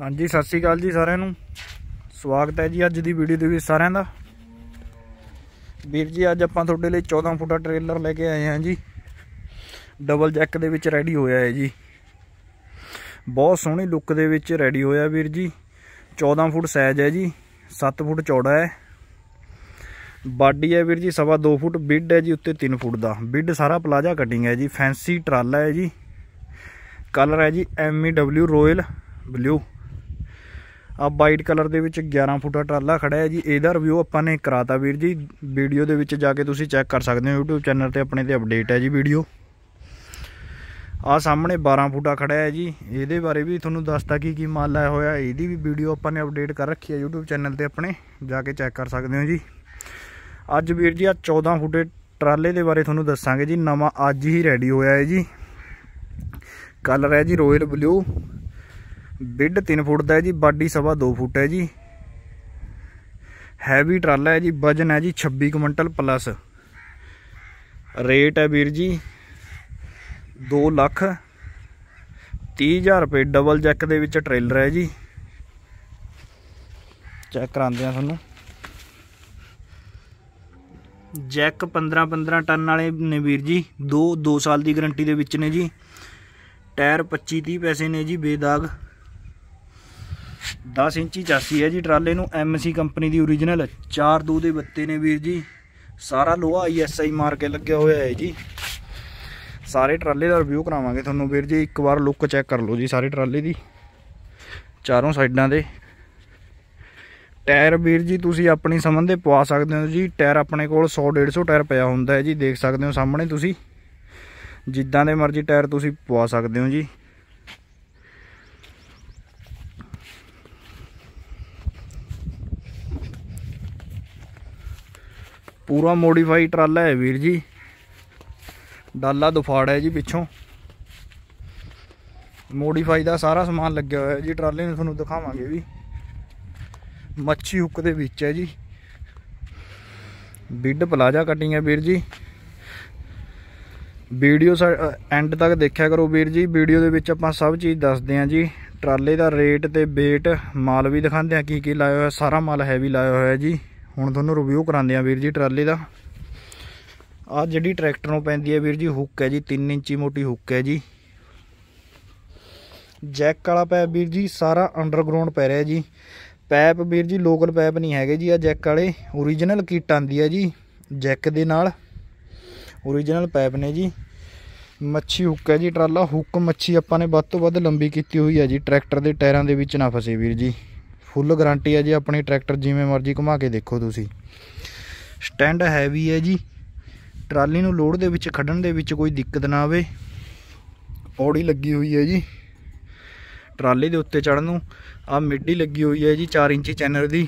ਹਾਂਜੀ ਸਤਿ ਸ਼੍ਰੀ ਅਕਾਲ ਜੀ ਸਾਰਿਆਂ ਨੂੰ ਸਵਾਗਤ ਹੈ ਜੀ ਅੱਜ ਦੀ ਵੀਡੀਓ ਦੇ ਵਿੱਚ ਸਾਰਿਆਂ ਦਾ ਵੀਰ ਜੀ ਅੱਜ ਆਪਾਂ ਤੁਹਾਡੇ ਲਈ 14 ਫੁੱਟਾ ਟ੍ਰੇਲਰ ਲੈ ਕੇ ਆਏ ਹਾਂ ਜੀ ਡਬਲ ਜੈਕ ਦੇ ਵਿੱਚ ਰੈਡੀ ਹੋਇਆ ਹੈ ਜੀ ਬਹੁਤ ਸੋਹਣੀ ਲੁੱਕ ਦੇ ਵਿੱਚ ਰੈਡੀ ਹੋਇਆ ਵੀਰ ਜੀ 14 ਫੁੱਟ ਸਾਈਜ਼ ਹੈ ਜੀ 7 ਫੁੱਟ ਚੌੜਾ ਹੈ ਬਾਡੀ ਹੈ ਵੀਰ ਜੀ ਸਵਾ 2 ਫੁੱਟ ਬਿੱਡ ਹੈ ਜੀ ਉੱਤੇ 3 ਫੁੱਟ ਦਾ ਬਿੱਡ ਸਾਰਾ ਪਲਾਜ਼ਾ ਕਟਿੰਗ ਹੈ ਜੀ ਫੈਂਸੀ ਟਰਾਲਾ ਹੈ ਜੀ ਕਲਰ ਹੈ ਜੀ ਡਬਲਯੂ ਰੋਇਲ ਬਲੂ ਆ ਵਾਈਟ ਕਲਰ ਦੇ ਵਿੱਚ 11 ਫੁੱਟਾ ਟਰਾਲਾ ਖੜਾ ਹੈ ਜੀ ਇਹਦਾ ਰਿਵਿਊ ਆਪਾਂ ਨੇ ਕਰਾਤਾ ਵੀਰ ਜੀ ਵੀਡੀਓ ਦੇ ਵਿੱਚ ਜਾ ਕੇ ਤੁਸੀਂ ਚੈੱਕ ਕਰ ਸਕਦੇ ਹੋ YouTube ਚੈਨਲ ਤੇ ਆਪਣੇ ਤੇ ਅਪਡੇਟ ਹੈ ਜੀ ਵੀਡੀਓ ਆ ਸਾਹਮਣੇ 12 ਫੁੱਟਾ ਖੜਾ ਹੈ ਜੀ ਇਹਦੇ ਬਾਰੇ ਵੀ ਤੁਹਾਨੂੰ ਦੱਸਤਾ ਕੀ ਕੀ ਮਾਲ ਲਾਇਆ ਹੋਇਆ ਇਹਦੀ ਵੀ ਵੀਡੀਓ ਆਪਾਂ ਨੇ ਅਪਡੇਟ ਕਰ ਰੱਖੀ ਹੈ YouTube ਚੈਨਲ ਤੇ ਆਪਣੇ ਜਾ ਕੇ ਚੈੱਕ ਕਰ ਸਕਦੇ ਹੋ ਜੀ ਅੱਜ ਵੀਰ ਜੀ ਆ 14 ਫੁੱਟੇ ਟਰਾਲੇ ਦੇ ਬਾਰੇ ਤੁਹਾਨੂੰ ਦੱਸਾਂਗੇ ਜੀ ਨਵਾਂ ਅੱਜ ਹੀ ਰੈਡੀ ਹੋਇਆ ਹੈ ਜੀ ਕਲਰ ਹੈ ਜੀ ਰੋਇਲ ਬਲੂ ਬਿੱਡ 3 ਫੁੱਟ ਦਾ ਹੈ ਜੀ ਬਾਡੀ ਸਵਾ 2 ਫੁੱਟ ਹੈ ਜੀ ਹੈਵੀ ਟਰਾਲਾ ਹੈ ਜੀ ਵਜਨ ਹੈ ਜੀ 26 ਕੁਇੰਟਲ ਪਲੱਸ ਰੇਟ ਹੈ ਵੀਰ ਜੀ 2 ਲੱਖ 30000 ਰੁਪਏ ਡਬਲ ਜੈਕ ਦੇ ਵਿੱਚ ਟ੍ਰੇਲਰ ਹੈ ਜੀ ਚੈੱਕ ਕਰਾਉਂਦੇ ਆ ਤੁਹਾਨੂੰ ਜੈਕ 15 15 ਟਨ ਵਾਲੇ ਨੇ ਵੀਰ ਜੀ 2 2 ਸਾਲ ਦੀ ਗਾਰੰਟੀ ਦੇ ਵਿੱਚ ਨੇ ਜੀ ਟਾਇਰ 25 30 ਪੈਸੇ ਨੇ ਜੀ ਬੇਦਾਗ 10 ਇੰਚੀ ਚਾਸੀ ਹੈ ਜੀ ਟਰਾਲੇ ਨੂੰ ਐਮਸੀ ਕੰਪਨੀ ਦੀ origignal 4 ਚਾਰ ਦੋ ਦੇ ਬੱਤੇ ਨੇ ਵੀਰ ਜੀ ਸਾਰਾ ਲੋਹਾ ਆਈਐਸਆਈ ਮਾਰ ਕੇ ਲੱਗਿਆ ਹੋਇਆ ਹੈ ਜੀ ਸਾਰੇ ਟਰਾਲੇ ਦਾ ਰਿਵਿਊ ਕਰਾਵਾਂਗੇ ਤੁਹਾਨੂੰ ਵੀਰ ਜੀ ਇੱਕ ਵਾਰ ਲੁੱਕ ਚੈੱਕ ਕਰ ਲਓ ਜੀ ਸਾਰੇ ਟਰਾਲੇ ਦੀ ਚਾਰੋਂ ਸਾਈਡਾਂ ਦੇ ਟਾਇਰ ਵੀਰ ਜੀ ਤੁਸੀਂ ਆਪਣੀ ਸਮਝ ਦੇ ਪਵਾ ਸਕਦੇ ਹੋ ਜੀ ਟਾਇਰ ਆਪਣੇ ਕੋਲ 100 150 ਟਾਇਰ ਪਿਆ ਹੁੰਦਾ ਹੈ ਜੀ ਦੇਖ ਸਕਦੇ ਹੋ ਸਾਹਮਣੇ ਤੁਸੀਂ ਜਿੱਦਾਂ ਦੇ ਮਰਜ਼ੀ ਟਾਇਰ ਤੁਸੀਂ ਪਵਾ ਸਕਦੇ ਹੋ ਜੀ ਪੂਰਾ ਮੋਡੀਫਾਈ ਟਰਾਲਾ ਹੈ ਵੀਰ ਜੀ ਡਾਲਾ ਦੁਫਾੜ ਹੈ ਜੀ ਪਿੱਛੋਂ ਮੋਡੀਫਾਈ ਦਾ ਸਾਰਾ ਸਮਾਨ ਲੱਗਿਆ ਹੋਇਆ ਜੀ ਟਰਾਲੇ ਨੂੰ ਤੁਹਾਨੂੰ ਦਿਖਾਵਾਂਗੇ ਵੀ ਮੱਛੀ ਹੁੱਕ ਦੇ ਵਿੱਚ ਹੈ ਜੀ ਬਿੱਡ ਪਲਾਜ਼ਾ ਕਟਿੰਗ ਹੈ ਵੀਰ ਜੀ ਵੀਡੀਓ ਐਂਡ ਤੱਕ ਦੇਖਿਆ ਕਰੋ ਵੀਰ ਜੀ ਵੀਡੀਓ ਦੇ ਵਿੱਚ ਆਪਾਂ ਸਭ ਚੀਜ਼ ਦੱਸਦੇ ਆਂ ਜੀ ਟਰਾਲੇ ਦਾ ਰੇਟ ਤੇ weight ਮਾਲ ਵੀ ਦਿਖਾਉਂਦੇ ਆ ਕੀ ਕੀ ਲਾਇਆ ਹੋਇਆ ਸਾਰਾ ਮਾਲ ਹੈਵੀ ਲਾਇਆ ਹੋਇਆ ਜੀ ਹੁਣ ਤੁਹਾਨੂੰ ਰਿਵਿਊ ਕਰਾਉਂਦੇ ਆ ਵੀਰ ਜੀ ਟਰਾਲੇ ਦਾ ਆ ਜਿਹੜੀ ਟਰੈਕਟਰ ਨੂੰ ਪੈਂਦੀ ਹੈ ਵੀਰ ਜੀ ਹੁੱਕ ਹੈ ਜੀ 3 ਇੰਚੀ ਮੋਟੀ ਹੁੱਕ ਹੈ ਜੀ ਜੈਕ ਵਾਲਾ ਪੈਪ ਵੀਰ ਜੀ ਸਾਰਾ ਅੰਡਰਗਰਾਉਂਡ ਪੈ ਰਿਹਾ ਜੀ ਪੈਪ ਵੀਰ ਜੀ ਲੋਕਲ ਪੈਪ ਨਹੀਂ ਹੈਗੇ ਜੀ ਆ ਜੈਕ ਵਾਲੇ origignal ਕਿਟ ਆਂਦੀ ਹੈ ਜੀ ਜੈਕ ਦੇ ਨਾਲ origignal ਪੈਪ ਨੇ ਜੀ ਮੱਛੀ ਹੁੱਕ ਹੈ ਜੀ ਟਰਾਲਾ ਹੁੱਕ ਮੱਛੀ ਆਪਾਂ ਨੇ ਵੱਧ ਤੋਂ ਵੱਧ ਲੰਬੀ ਕੀਤੀ ਹੋਈ ਹੈ ਜੀ ਟਰੈਕਟਰ ਦੇ ਟਾਇਰਾਂ ਦੇ ਵਿੱਚ ਨਾ ਫਸੇ ਵੀਰ ਜੀ ਫੁੱਲ ਗਾਰੰਟੀ ਹੈ ਜੀ ਆਪਣੀ ਟਰੈਕਟਰ ਜਿਵੇਂ ਮਰਜ਼ੀ ਘੁਮਾ ਕੇ ਦੇਖੋ ਤੁਸੀਂ ਸਟੈਂਡ ਹੈਵੀ ਹੈ ਜੀ ਟਰਾਲੀ ਨੂੰ ਲੋਡ ਦੇ ਵਿੱਚ ਖੜਨ ਦੇ ਵਿੱਚ ਕੋਈ ਦਿੱਕਤ ਨਾ ਆਵੇ ਪੌੜੀ ਲੱਗੀ ਹੋਈ ਹੈ ਜੀ ਟਰਾਲੀ ਦੇ ਉੱਤੇ ਚੜਨ ਨੂੰ ਆ ਮਿੱਡੀ ਲੱਗੀ ਹੋਈ ਹੈ ਜੀ 4 ਇੰਚੀ ਚੈਨਰ ਦੀ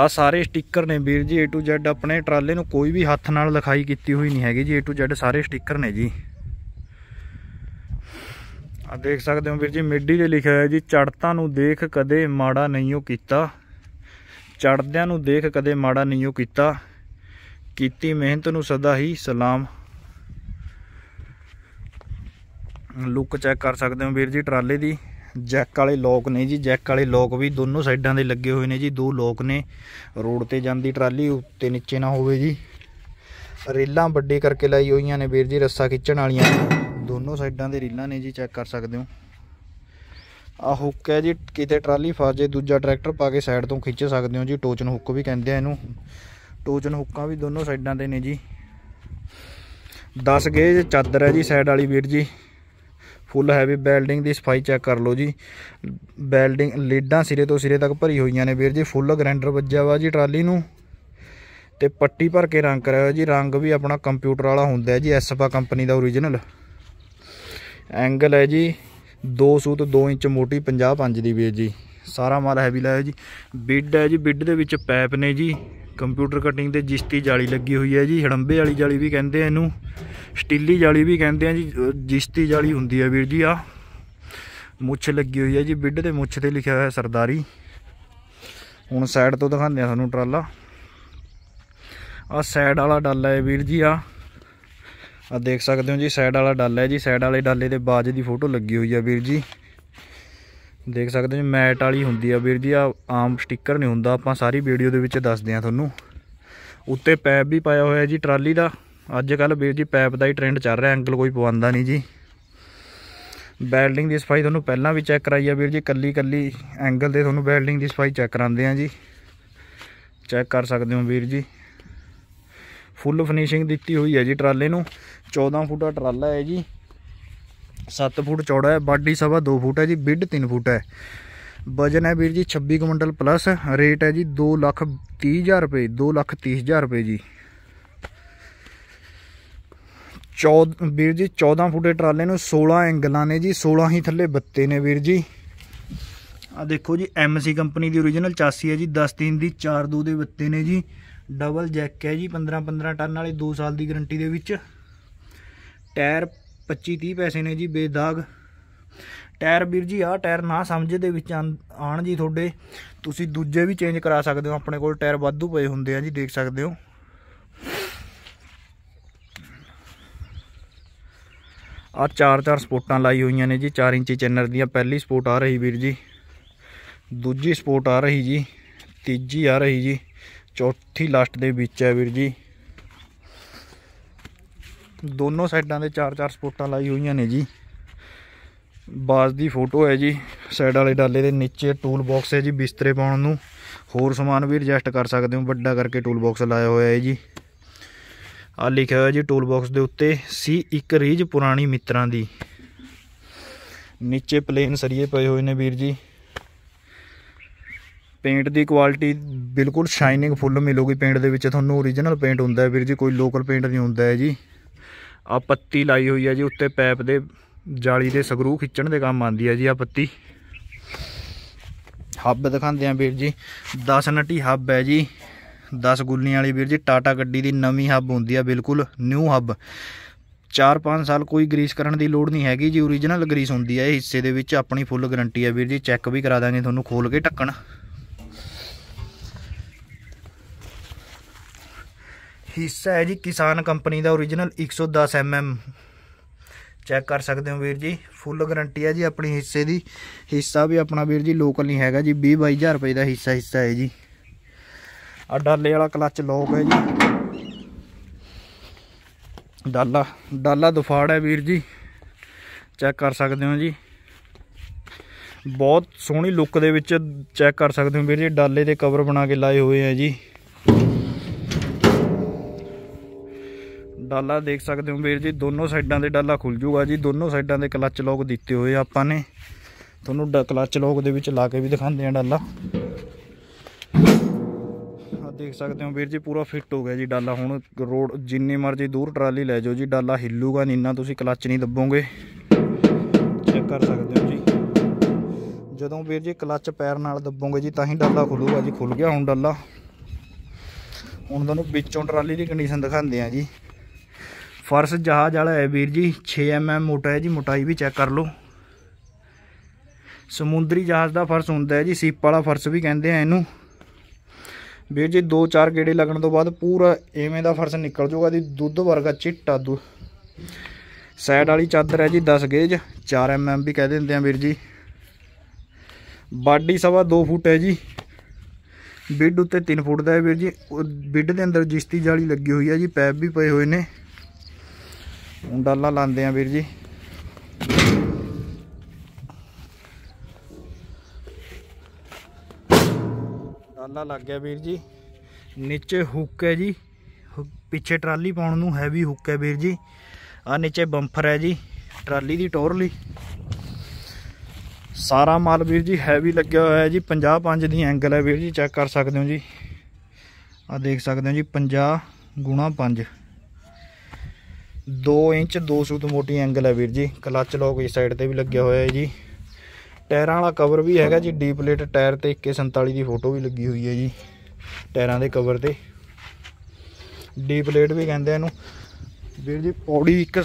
ਆ ਸਾਰੇ ਸਟicker ਨੇ ਵੀਰ ਜੀ A to Z ਆਪਣੇ ਟਰਾਲੇ ਨੂੰ ਕੋਈ ਵੀ ਹੱਥ ਨਾਲ ਲਿਖਾਈ ਕੀਤੀ ਹੋਈ ਨਹੀਂ ਹੈਗੀ ਜੀ A to Z ਸਾਰੇ ਸਟicker ਨੇ ਜੀ ਆ ਦੇਖ ਸਕਦੇ ਹੋ ਵੀਰ ਜੀ ਮਿੱਡੀ ਦੇ ਲਿਖਿਆ ਹੋਇਆ ਜੀ ਚੜਤਾਂ ਨੂੰ ਦੇਖ ਕਦੇ ਮਾੜਾ ਨਹੀਂ ਉਹ ਕੀਤਾ ਚੜਦਿਆਂ ਨੂੰ ਦੇਖ ਕਦੇ ਮਾੜਾ ਨਹੀਂ ਉਹ ਕੀਤਾ ਕੀਤੀ ਮਿਹਨਤ ਨੂੰ ਸਦਾ ਹੀ ਸਲਾਮ ਲੁੱਕ ਚੈੱਕ ਕਰ ਸਕਦੇ ਹੋ ਵੀਰ ਜੀ ਟਰਾਲੇ ਦੀ ਜੈਕ ਵਾਲੇ ਲੋਕ ਨੇ ਜੀ ਜੈਕ ਵਾਲੇ ਲੋਕ ਵੀ ਦੋਨੋਂ ਸਾਈਡਾਂ ਦੇ ਲੱਗੇ ਹੋਏ ਨੇ ਜੀ ਦੋ ਲੋਕ ਨੇ ਰੋਡ ਤੇ ਜਾਂਦੀ ਟਰਾਲੀ ਉੱਤੇ ਨੀਚੇ ਨਾ ਹੋਵੇ ਜੀ ਰੇਲਾਂ ਵੱਡੇ ਕਰਕੇ ਲਾਈ ਹੋਈਆਂ ਨੇ ਵੀਰ ਜੀ ਰੱਸਾ ਖਿੱਚਣ ਵਾਲੀਆਂ ਦੋਨੋਂ ਸਾਈਡਾਂ ਦੇ ਰੀਲਾਂ ਨੇ ਜੀ ਚੈੱਕ ਕਰ ਸਕਦੇ ਹੋ ਆ ਹੁੱਕ ਹੈ ਜੀ ਕਿਤੇ ਟਰਾਲੀ ਫਸ ਜੇ ਦੂਜਾ ਟਰੈਕਟਰ ਪਾ ਕੇ ਸਾਈਡ ਤੋਂ ਖਿੱਚ ਸਕਦੇ ਹੋ ਜੀ ਟੋਚਨ ਹੁੱਕ ਵੀ ਕਹਿੰਦੇ ਆ ਇਹਨੂੰ ਟੋਚਨ ਹੁੱਕਾਂ ਵੀ ਦੋਨੋਂ ਸਾਈਡਾਂ ਤੇ ਨੇ ਜੀ 10 ਗੇਜ ਚਾਦਰ ਹੈ ਜੀ ਸਾਈਡ ਵਾਲੀ ਵੀਰ ਜੀ ਫੁੱਲ ਹੈਵੀ ਬੈਲਡਿੰਗ ਦੀ ਸਫਾਈ ਚੈੱਕ ਕਰ ਲਓ ਜੀ ਬੈਲਡਿੰਗ ਲੀਡਾਂ ਸਿਰੇ ਤੋਂ ਸਿਰੇ ਤੱਕ ਭਰੀ ਹੋਈਆਂ ਨੇ ਵੀਰ ਜੀ ਫੁੱਲ ਗ੍ਰੈਂਡਰ ਵੱਜਿਆ ਵਾ ਜੀ ਟਰਾਲੀ ਨੂੰ ਤੇ ਪੱਟੀ ਭਰ ਕੇ ਰੰਗ ਕਰਾਇਆ ਜੀ ਰੰਗ ਵੀ ਆਪਣਾ ਕੰਪਿਊਟਰ ਵਾਲਾ ਹੁੰਦਾ ਜੀ ਐਸਪਾ ਕੰਪਨੀ ਦਾ origignal ਐਂਗਲ ਹੈ ਜੀ 2 ਸੂਤ 2 ਇੰਚ ਮੋਟੀ 55 ਦੀ ਵੇਜ ਜੀ ਸਾਰਾ ਮਾਲ ਹੈਵੀ ਲਾਇਆ ਜੀ ਬਿੱਡ ਹੈ ਜੀ ਬਿੱਡ ਦੇ ਵਿੱਚ ਪੈਪ ਨੇ ਜੀ ਕੰਪਿਊਟਰ ਕਟਿੰਗ ਤੇ ਜਿਸ਼ਤੀ ਜਾਲੀ ਲੱਗੀ ਹੋਈ ਹੈ ਜੀ ਹੜੰਬੇ ਵਾਲੀ ਜਾਲੀ ਵੀ ਕਹਿੰਦੇ ਆ ਇਹਨੂੰ ਸਟੀਲੀ ਜਾਲੀ ਵੀ ਕਹਿੰਦੇ ਆ ਜੀ ਜਿਸ਼ਤੀ ਜਾਲੀ ਹੁੰਦੀ ਹੈ ਵੀਰ ਜੀ ਆ ਮੁੱਛ ਲੱਗੀ ਹੋਈ ਹੈ ਜੀ ਬਿੱਡ ਦੇ ਮੁੱਛ ਤੇ ਲਿਖਿਆ ਹੋਇਆ ਸਰਦਾਰੀ ਹੁਣ ਸਾਈਡ ਤੋਂ ਦਿਖਾਉਂਦੇ ਆ ਤੁਹਾਨੂੰ ਟਰਾਲਾ ਆ ਸਾਈਡ ਵਾਲਾ ਡੱਲਾ ਹੈ ਵੀਰ ਜੀ ਆ ਆ ਦੇਖ ਸਕਦੇ ਹੋ ਜੀ ਸਾਈਡ ਵਾਲਾ ਡੱਲ ਹੈ ਜੀ ਸਾਈਡ ਵਾਲੇ ਡਾਲੇ ਤੇ ਬਾਜ ਦੀ ਫੋਟੋ ਲੱਗੀ ਹੋਈ ਆ ਵੀਰ ਜੀ ਦੇਖ ਸਕਦੇ ਹੋ ਮੈਟ ਵਾਲੀ ਹੁੰਦੀ ਆ ਵੀਰ ਜੀ ਆ ਆਮ ਸਟicker ਨਹੀਂ ਹੁੰਦਾ ਆਪਾਂ ਸਾਰੀ ਵੀਡੀਓ ਦੇ ਵਿੱਚ ਦੱਸਦੇ ਆ ਤੁਹਾਨੂੰ ਉੱਤੇ ਪੈਪ ਵੀ ਪਾਇਆ ਹੋਇਆ ਜੀ ਟਰਾਲੀ ਦਾ ਅੱਜ ਕੱਲ ਵੀਰ ਜੀ ਪੈਪ ਦਾ ਹੀ ਟ੍ਰੈਂਡ ਚੱਲ ਰਿਹਾ ਐਂਗਲ ਕੋਈ ਪਵਾਉਂਦਾ ਨਹੀਂ ਜੀ ਬੈਲਡਿੰਗ ਦੀ ਸਫਾਈ ਤੁਹਾਨੂੰ ਪਹਿਲਾਂ ਵੀ ਚੈੱਕ ਕਰਾਈ ਆ ਵੀਰ ਜੀ ਕੱਲੀ ਕੱਲੀ ਐਂਗਲ ਦੇ ਤੁਹਾਨੂੰ ਬੈਲਡਿੰਗ ਦੀ ਸਫਾਈ ਚੈੱਕ ਕਰਾਉਂਦੇ ਆ ਜੀ ਚੈੱਕ ਕਰ ਸਕਦੇ ਹੋ ਵੀਰ ਜੀ ਫੁੱਲ ਫਿਨਿਸ਼ਿੰਗ ਦਿੱਤੀ ਹੋਈ ਹੈ ਜੀ ਟਰਾਲੇ ਨੂੰ 14 ਫੁੱਟਾ ਟਰਾਲਾ ਹੈ ਜੀ 7 ਫੁੱਟ ਚੌੜਾ ਹੈ ਬਾਡੀ ਸਵਾ 2 ਫੁੱਟ ਹੈ ਜੀ ਬਿੱਡ 3 ਫੁੱਟ ਹੈ ਵਜਨ ਹੈ ਵੀਰ ਜੀ 26 ਕੁਇੰਟਲ ਪਲੱਸ ਰੇਟ ਹੈ ਜੀ 2 ਲੱਖ 30000 ਰੁਪਏ 2 ਲੱਖ 30000 ਰੁਪਏ ਜੀ 14 ਵੀਰ ਜੀ 14 ਫੁੱਟੇ ਟਰਾਲੇ ਨੂੰ 16 ਐਂਗਲਾਂ ਨੇ ਜੀ 16 ਹੀ ਥੱਲੇ ਬੱਤੇ ਨੇ ਵੀਰ ਜੀ ਆ ਦੇਖੋ ਜੀ ਐਮਸੀ ਕੰਪਨੀ ਦੀ origignal ਚਾਸੀ ਹੈ ਜੀ 10 3 ਦੀ 4 2 ਦੇ ਬੱਤੇ ਨੇ ਜੀ ਡਬਲ ਜੈਕ ਹੈ ਜੀ 15 15 ਟਨ ਵਾਲੇ 2 ਸਾਲ ਦੀ ਗਾਰੰਟੀ ਦੇ ਵਿੱਚ ਟਾਇਰ 25 30 ਪੈਸੇ ਨੇ ਜੀ ਬੇਦਾਗ ਟਾਇਰ ਵੀਰ ਜੀ ਆ ਟਾਇਰ ਨਾ ਸਮਝ ਦੇ ਵਿੱਚ ਆਣ ਜੀ ਤੁਹਾਡੇ ਤੁਸੀਂ ਦੂਜੇ ਵੀ ਚੇਂਜ ਕਰਾ ਸਕਦੇ ਹੋ ਆਪਣੇ ਕੋਲ ਟਾਇਰ ਵਾਧੂ ਪਏ ਹੁੰਦੇ ਆ ਜੀ ਦੇਖ ਸਕਦੇ ਹੋ ਆ ਚਾਰ ਚਾਰ ਸਪੋਰਟਾਂ ਲਾਈ ਹੋਈਆਂ ਨੇ ਜੀ 4 ਇੰਚੀ ਚੈਨਰ ਦੀਆਂ ਪਹਿਲੀ ਸਪੋਰਟ ਆ ਰਹੀ ਵੀਰ ਜੀ ਦੂਜੀ ਸਪੋਰਟ ਆ ਰਹੀ ਜੀ ਤੀਜੀ ਆ ਰਹੀ ਜੀ ਚੌਥੀ ਲਾਸਟ ਦੇ ਵਿੱਚ ਹੈ ਵੀਰ ਜੀ ਦੋਨੋਂ ਸਾਈਡਾਂ ਦੇ ਚਾਰ ਚਾਰ ਸਪੋਟਾਂ ਲਾਈ ਹੋਈਆਂ ਨੇ ਜੀ ਬਾਜ਼ ਦੀ ਫੋਟੋ ਹੈ ਜੀ ਸਾਈਡ ਵਾਲੇ ਡਾਲੇ ਦੇ ਨੀਚੇ ਟੂਲ ਬਾਕਸ ਹੈ ਜੀ ਬਿਸਤਰੇ ਪਾਉਣ ਨੂੰ ਹੋਰ ਸਮਾਨ ਵੀ ਐਡਜਸਟ ਕਰ ਸਕਦੇ ਹੋ ਵੱਡਾ ਕਰਕੇ ਟੂਲ ਬਾਕਸ ਲਾਇਆ ਹੋਇਆ ਹੈ ਜੀ ਆ ਲਿਖਿਆ ਹੋਇਆ ਜੀ ਟੂਲ ਬਾਕਸ ਦੇ ਉੱਤੇ ਸੀ ਇੱਕ ਰੀਜ ਪੁਰਾਣੀ ਮਿੱਤਰਾਂ ਦੀ ਨੀਚੇ ਪਲੇਨ ਸਰੀਏ ਪਏ ਹੋਏ ਨੇ ਵੀਰ ਜੀ ਪੇਂਟ ਦੀ ਕੁਆਲਿਟੀ ਬਿਲਕੁਲ ਸ਼ਾਈਨਿੰਗ ਫੁੱਲ ਮਿਲੂਗੀ ਪੇਂਟ ਦੇ ਵਿੱਚ ਤੁਹਾਨੂੰ origignal ਪੇਂਟ ਹੁੰਦਾ ਵੀਰ ਜੀ ਕੋਈ ਲੋਕਲ ਪੇਂਟ ਨਹੀਂ ਹੁੰਦਾ ਹੈ ਜੀ ਆ ਪੱਤੀ ਲਾਈ ਹੋਈ ਹੈ ਜੀ ਉੱਤੇ ਪੈਪ ਦੇ ਜਾਲੀ ਦੇ ਸਕਰੂ ਖਿੱਚਣ ਦੇ ਕੰਮ ਆਉਂਦੀ ਹੈ ਜੀ ਆ ਪੱਤੀ ਹੱਬ ਦਿਖਾਉਂਦੇ ਆ ਵੀਰ ਜੀ 10 ਨੱਟੀ ਹੱਬ ਹੈ ਜੀ 10 ਗੁੱਲੀਆਂ ਵਾਲੀ ਵੀਰ ਜੀ ਟਾਟਾ ਗੱਡੀ ਦੀ ਨਵੀਂ ਹੱਬ ਹੁੰਦੀ ਆ ਬਿਲਕੁਲ ਨਿਊ ਹੱਬ 4-5 ਸਾਲ ਕੋਈ ਗਰੀਸ ਕਰਨ ਦੀ ਲੋੜ ਨਹੀਂ ਹੈਗੀ ਜੀ origignal ਗਰੀਸ ਹੁੰਦੀ ਹੈ ਇਹ ਹਿੱਸੇ ਦੇ ਵਿੱਚ ਆਪਣੀ ਫੁੱਲ ਗਾਰੰਟੀ ਹੈ ਵੀਰ ਜੀ ਚੈੱਕ ਵੀ ਕਰਾ ਦਾਂਗੇ ਤੁਹਾਨੂੰ ਖੋਲ ਕੇ ਢੱਕਣ ਹਿੱਸਾ ਹੈ ਜੀ ਕਿਸਾਨ ਕੰਪਨੀ ਦਾ origignal 110 mm ਚੈੱਕ ਕਰ ਸਕਦੇ ਹੋ ਵੀਰ ਜੀ ਫੁੱਲ ਗਾਰੰਟੀ ਹੈ ਜੀ ਆਪਣੀ ਹਿੱਸੇ ਦੀ ਹਿੱਸਾ ਵੀ ਆਪਣਾ ਵੀਰ ਜੀ ਲੋਕਲ ਨਹੀਂ ਹੈਗਾ ਜੀ 20 22000 ਰੁਪਏ ਦਾ ਹਿੱਸਾ ਹਿੱਸਾ ਹੈ ਜੀ ਆ ਡਾਲੇ ਵਾਲਾ ਕਲੱਚ ਲੋਕ ਹੈ ਜੀ ਡਾਲਾ ਡਾਲਾ ਦੁਫਾੜ ਹੈ ਵੀਰ ਜੀ ਚੈੱਕ ਕਰ ਸਕਦੇ ਹੋ ਜੀ ਬਹੁਤ ਸੋਹਣੀ ਲੁੱਕ ਦੇ ਵਿੱਚ ਚੈੱਕ ਕਰ ਸਕਦੇ ਹੋ ਵੀਰ ਜੀ ਡਾਲੇ ਦੇ ਕਵਰ ਬਣਾ ਕੇ ਲਾਏ ਹੋਏ ਆ ਜੀ ਡਾਲਾ ਦੇਖ ਸਕਦੇ ਹੋ ਵੀਰ ਜੀ ਦੋਨੋਂ ਸਾਈਡਾਂ ਦੇ ਡਾਲਾ ਖੁੱਲ ਜੂਗਾ ਜੀ ਦੋਨੋਂ ਸਾਈਡਾਂ ਦੇ ਕਲੱਚ ਲੋਕ ਦਿੱਤੇ ਹੋਏ ਆਪਾਂ ਨੇ ਤੁਹਾਨੂੰ ਕਲੱਚ ਲੋਕ ਦੇ ਵਿੱਚ ਲਾ ਕੇ ਵੀ ਦਿਖਾਉਂਦੇ ਆ ਡਾਲਾ ਆ ਦੇਖ ਸਕਦੇ ਹੋ ਵੀਰ ਜੀ ਪੂਰਾ ਫਿੱਟ ਹੋ ਗਿਆ ਜੀ ਡਾਲਾ ਹੁਣ ਰੋਡ ਜਿੰਨੀ ਮਰਜ਼ੀ ਦੂਰ ਟਰਾਲੀ ਲੈ ਜਾਓ ਜੀ ਡਾਲਾ ਹਿੱਲੂਗਾ ਨਹੀਂ ਨਾ ਤੁਸੀਂ ਕਲੱਚ ਨਹੀਂ ਦੱਬੋਗੇ ਚੈੱਕ ਕਰ ਸਕਦੇ ਹੋ ਜੀ ਜਦੋਂ ਵੀਰ ਜੀ ਕਲੱਚ ਪੈਰ ਨਾਲ ਦੱਬੋਗੇ ਜੀ ਤਾਂ ਹੀ ਡਾਲਾ ਖੁੱਲੂਗਾ ਜੀ ਖੁੱਲ ਗਿਆ ਹੁਣ ਡਾਲਾ ਹੁਣ ਤੁਹਾਨੂੰ ਵਿੱਚੋਂ ਟਰਾਲੀ ਦੀ ਕੰਡੀਸ਼ਨ ਦਿਖਾਉਂਦੇ ਆ ਜੀ ਫਰਸ਼ ਜਹਾਜ਼ ਵਾਲਾ ਹੈ ਵੀਰ ਜੀ 6 ਐਮਐਮ ਮੋਟਾ ਹੈ ਜੀ ਮੋਟਾਈ ਵੀ ਚੈੱਕ ਕਰ ਲਓ ਸਮੁੰਦਰੀ ਜਹਾਜ਼ ਦਾ ਫਰਸ਼ ਹੁੰਦਾ ਹੈ ਜੀ ਸੀਪ ਵਾਲਾ ਫਰਸ਼ ਵੀ ਕਹਿੰਦੇ ਆ ਇਹਨੂੰ ਵੀਰ ਜੀ 2-4 ਗੇੜੇ ਲੱਗਣ ਤੋਂ ਬਾਅਦ ਪੂਰਾ ਐਵੇਂ ਦਾ ਫਰਸ਼ ਨਿਕਲ ਜਾਊਗਾ ਜੀ ਦੁੱਧ ਵਰਗਾ ਚਿੱਟਾ ਦੁੱਧ ਸਾਈਡ ਵਾਲੀ ਚਾਦਰ ਹੈ ਜੀ 10 ਗੇਜ 4 ਐਮਐਮ ਵੀ ਕਹਿ ਦਿੰਦੇ ਆ ਵੀਰ ਜੀ ਬਾਡੀ ਸਵਾ 2 ਫੁੱਟ ਹੈ ਜੀ ਬਿੱਡ ਉੱਤੇ 3 ਫੁੱਟ ਦਾ ਹੈ ਵੀਰ ਜੀ ਬਿੱਡ ਦੇ ਅੰਦਰ ਜਿਸਤੀ ਜਾਲੀ ਲੱਗੀ ਹੋਈ ਹੈ ਜੀ ਪੈਪ ਵੀ ਪਏ ਹੋਏ ਨੇ ਡਾਲਾ ਲਾਉਂਦੇ ਆ ਵੀਰ ਜੀ ਡਾਲਾ ਲੱਗ ਗਿਆ ਵੀਰ ਜੀ ਨੀਚੇ ਹੁੱਕ ਹੈ ਜੀ ਪਿੱਛੇ ਟਰਾਲੀ ਪਾਉਣ ਨੂੰ ਹੈਵੀ ਹੁੱਕ ਹੈ ਵੀਰ ਜੀ ਆ ਨੀਚੇ ਬੰਫਰ ਹੈ ਜੀ ਟਰਾਲੀ ਦੀ ਟੋਰ ਲਈ ਸਾਰਾ ਮਾਲ ਵੀਰ ਜੀ ਹੈਵੀ ਲੱਗਿਆ ਹੋਇਆ ਹੈ ਜੀ 55 ਦੀ ਐਂਗਲ ਹੈ ਵੀਰ ਜੀ ਚੈੱਕ ਕਰ ਸਕਦੇ ਹੋ ਜੀ ਆ ਦੇਖ ਸਕਦੇ ਹੋ ਜੀ 50 ਗੁਣਾ 5 2 ਇੰਚ 2 ਸੂਤ ਮੋਟੀ ਐਂਗਲ ਹੈ ਵੀਰ ਜੀ ਕਲਚ ਲੋਕ ਇਸ ਸਾਈਡ ਤੇ ਵੀ ਲੱਗਿਆ ਹੋਇਆ ਹੈ ਜੀ ਟਾਇਰਾਂ ਵਾਲਾ ਕਵਰ ਵੀ ਹੈਗਾ ਜੀ ਡੀ ਪਲੇਟ ਟਾਇਰ ਤੇ 147 ਦੀ ਫੋਟੋ ਵੀ ਲੱਗੀ ਹੋਈ ਹੈ ਜੀ ਟਾਇਰਾਂ ਦੇ ਕਵਰ ਤੇ ਡੀ ਪਲੇਟ ਵੀ ਕਹਿੰਦੇ ਇਹਨੂੰ ਵੀਰ ਜੀ ਪੌੜੀ ਇੱਕ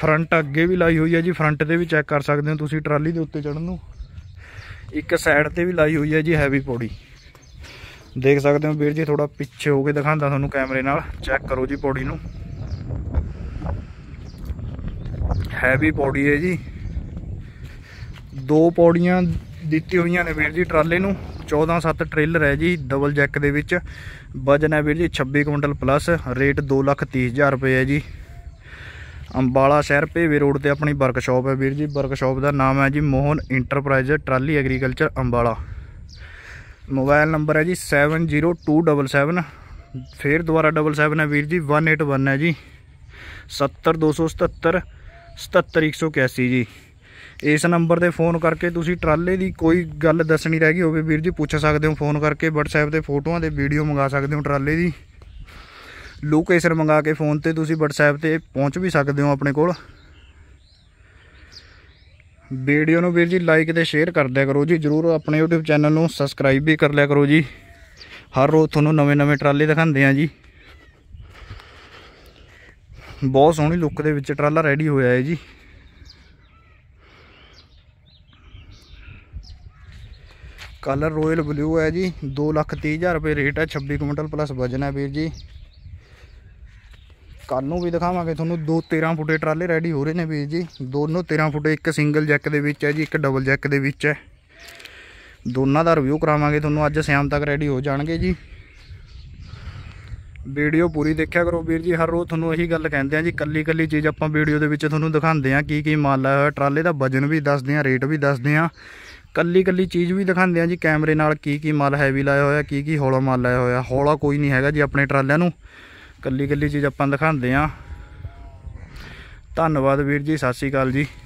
ਫਰੰਟ ਅੱਗੇ ਵੀ ਲਾਈ ਹੋਈ ਹੈ ਜੀ ਫਰੰਟ ਤੇ ਵੀ ਚੈੱਕ ਕਰ ਸਕਦੇ ਹੋ ਤੁਸੀਂ ਟਰਾਲੀ ਦੇ ਉੱਤੇ ਚੜਨ ਨੂੰ ਇੱਕ ਸਾਈਡ ਤੇ ਵੀ ਲਾਈ ਹੋਈ ਹੈ ਜੀ ਹੈਵੀ ਪੌੜੀ ਦੇਖ ਸਕਦੇ ਹੋ ਵੀਰ ਜੀ ਥੋੜਾ ਪਿੱਛੇ ਹੋ ਕੇ ਦਿਖਾਉਂਦਾ ਤੁਹਾਨੂੰ ਕੈਮਰੇ ਨਾਲ ਚੈੱਕ ਕਰੋ ਜੀ ਪੌੜੀ ਨੂੰ ਹੈਵੀ ਪੌੜੀ ਹੈ ਜੀ ਦੋ ਪੌੜੀਆਂ ਦਿੱਤੀ ਹੋਈਆਂ ਨੇ ਵੀਰ ਜੀ ਟਰਾਲੇ ਨੂੰ 14-7 ਟ੍ਰੇਲਰ ਹੈ ਜੀ ਡਬਲ ਜੈਕ ਦੇ ਵਿੱਚ ਵਜਨ ਹੈ ਵੀਰ ਜੀ 26 ਕੁਇੰਟਲ ਪਲੱਸ ਰੇਟ 230000 ਰੁਪਏ ਹੈ ਜੀ ਅੰਬਾਲਾ ਸ਼ਹਿਰ ਪੇਵੇ ਰੋਡ ਤੇ ਆਪਣੀ ਵਰਕਸ਼ਾਪ ਹੈ ਵੀਰ ਜੀ ਵਰਕਸ਼ਾਪ ਦਾ ਨਾਮ ਹੈ ਜੀ Mohan enterprise trolley agriculture Ambala mobile number ਹੈ ਜੀ 70277 ਫੇਰ ਦੁਬਾਰਾ 77 ਹੈ ਵੀਰ ਜੀ 181 ਹੈ ਜੀ 70277 77181 ਜੀ ਇਸ ਨੰਬਰ ਤੇ ਫੋਨ ਕਰਕੇ ਤੁਸੀਂ ਟਰਾਲੇ ਦੀ ਕੋਈ ਗੱਲ ਦੱਸਣੀ ਰਹਿ ਗਈ ਹੋਵੇ ਵੀਰ ਜੀ ਪੁੱਛ ਸਕਦੇ ਹੋ ਫੋਨ ਕਰਕੇ WhatsApp ਤੇ ਫੋਟੋਆਂ ਤੇ ਵੀਡੀਓ ਮੰਗਾ ਸਕਦੇ ਹੋ ਟਰਾਲੇ ਦੀ ਲੋਕੇਸ਼ਨ ਮੰਗਾ ਕੇ ਫੋਨ ਤੇ ਤੁਸੀਂ WhatsApp ਤੇ ਪਹੁੰਚ ਵੀ ਸਕਦੇ ਹੋ ਆਪਣੇ ਕੋਲ ਵੀਡੀਓ ਨੂੰ ਵੀਰ ਜੀ ਲਾਈਕ ਤੇ ਸ਼ੇਅਰ ਕਰ ਦਿਆ ਕਰੋ ਜੀ ਜਰੂਰ ਆਪਣੇ YouTube ਚੈਨਲ ਨੂੰ ਸਬਸਕ੍ਰਾਈਬ ਵੀ ਕਰ ਲਿਆ ਕਰੋ ਜੀ ਹਰ ਰੋਜ਼ ਤੁਹਾਨੂੰ ਨਵੇਂ-ਨਵੇਂ ਟਰਾਲੇ ਦਿਖਾਉਂਦੇ ਆ ਜੀ ਬਹੁਤ ਸੋਹਣੀ ਲੁੱਕ ਦੇ ਵਿੱਚ ਟਰਾਲਾ ਰੈਡੀ ਹੋਇਆ ਹੈ ਜੀ ਕਲਰ ਰੋਇਲ ਬਲੂ ਹੈ ਜੀ 2 ਲੱਖ 30 ਹਜ਼ਾਰ ਰੁਪਏ ਰੇਟ ਹੈ 26 ਕੁਇੰਟਲ ਪਲੱਸ ਵਜਨ ਹੈ ਵੀਰ ਜੀ ਕੱਲ ਨੂੰ ਵੀ ਦਿਖਾਵਾਂਗੇ ਤੁਹਾਨੂੰ ਦੋ 13 ਫੁੱਟੇ ਟਰਾਲੇ ਰੈਡੀ ਹੋ ਰਹੇ ਨੇ ਵੀਰ ਜੀ ਦੋਨੋਂ 13 ਫੁੱਟੇ ਇੱਕ ਸਿੰਗਲ ਜੈਕ ਦੇ ਵਿੱਚ ਹੈ ਜੀ ਇੱਕ ਡਬਲ ਜੈਕ ਦੇ ਵਿੱਚ ਹੈ ਦੋਨਾਂ ਦਾ ਰਿਵਿਊ ਕਰਾਵਾਂਗੇ ਤੁਹਾਨੂੰ ਅੱਜ ਸ਼ਾਮ ਤੱਕ ਰੈਡੀ ਹੋ ਜਾਣਗੇ ਜੀ ਵੀਡੀਓ ਪੂਰੀ ਦੇਖਿਆ ਕਰੋ ਵੀਰ ਜੀ ਹਰ ਰੋਜ਼ ਤੁਹਾਨੂੰ ਇਹੀ ਗੱਲ ਕਹਿੰਦੇ ਆ ਜੀ ਕੱਲੀ ਕੱਲੀ ਚੀਜ਼ ਆਪਾਂ ਵੀਡੀਓ ਦੇ ਵਿੱਚ ਤੁਹਾਨੂੰ ਦਿਖਾਉਂਦੇ ਆ ਕੀ ਕੀ ਮਾਲ ਲਾਇਆ ਹੋਇਆ ਟਰਾਲੇ ਦਾ ਵਜਨ ਵੀ ਦੱਸਦੇ ਆ ਰੇਟ ਵੀ ਦੱਸਦੇ ਆ ਕੱਲੀ ਕੱਲੀ ਚੀਜ਼ ਵੀ ਦਿਖਾਉਂਦੇ ਆ ਜੀ ਕੈਮਰੇ ਨਾਲ ਕੀ ਕੀ ਮਾਲ ਹੈਵੀ ਲਾਇਆ ਹੋਇਆ ਕੀ ਕੀ ਹੌਲਾ ਮਾਲ ਲਾਇਆ ਹੋਇਆ ਹੌਲਾ ਕੋਈ ਨਹੀਂ ਹੈਗਾ ਜੀ ਆਪਣੇ ਟਰਾਲਿਆਂ ਨੂੰ ਕੱਲੀ ਕੱਲੀ ਚੀਜ਼ ਆਪਾਂ ਦਿਖਾਉਂਦੇ ਆ ਧੰਨਵਾਦ ਵੀਰ ਜੀ ਸਤਿ ਸ਼੍ਰੀ ਅਕਾਲ ਜੀ